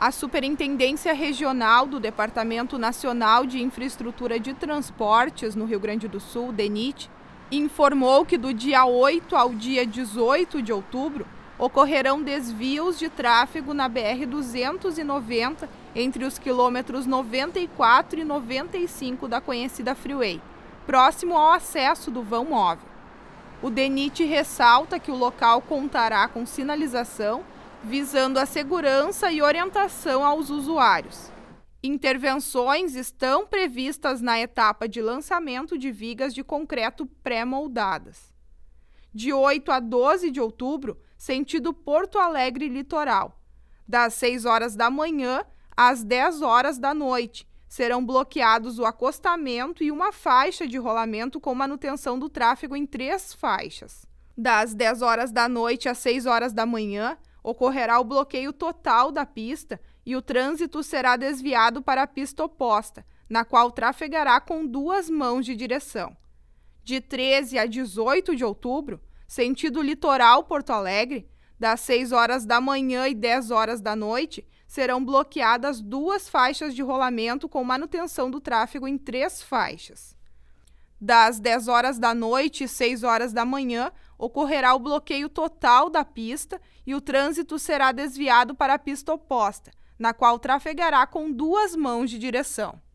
a Superintendência Regional do Departamento Nacional de Infraestrutura de Transportes no Rio Grande do Sul, DENIT, informou que do dia 8 ao dia 18 de outubro ocorrerão desvios de tráfego na BR-290 entre os quilômetros 94 e 95 da conhecida Freeway, próximo ao acesso do vão móvel. O DENIT ressalta que o local contará com sinalização visando a segurança e orientação aos usuários. Intervenções estão previstas na etapa de lançamento de vigas de concreto pré-moldadas. De 8 a 12 de outubro, sentido Porto Alegre Litoral, das 6 horas da manhã às 10 horas da noite, serão bloqueados o acostamento e uma faixa de rolamento com manutenção do tráfego em três faixas. Das 10 horas da noite às 6 horas da manhã, ocorrerá o bloqueio total da pista e o trânsito será desviado para a pista oposta, na qual trafegará com duas mãos de direção. De 13 a 18 de outubro, sentido litoral Porto Alegre, das 6 horas da manhã e 10 horas da noite, serão bloqueadas duas faixas de rolamento com manutenção do tráfego em três faixas das 10 horas da noite e 6 horas da manhã, ocorrerá o bloqueio total da pista e o trânsito será desviado para a pista oposta, na qual trafegará com duas mãos de direção.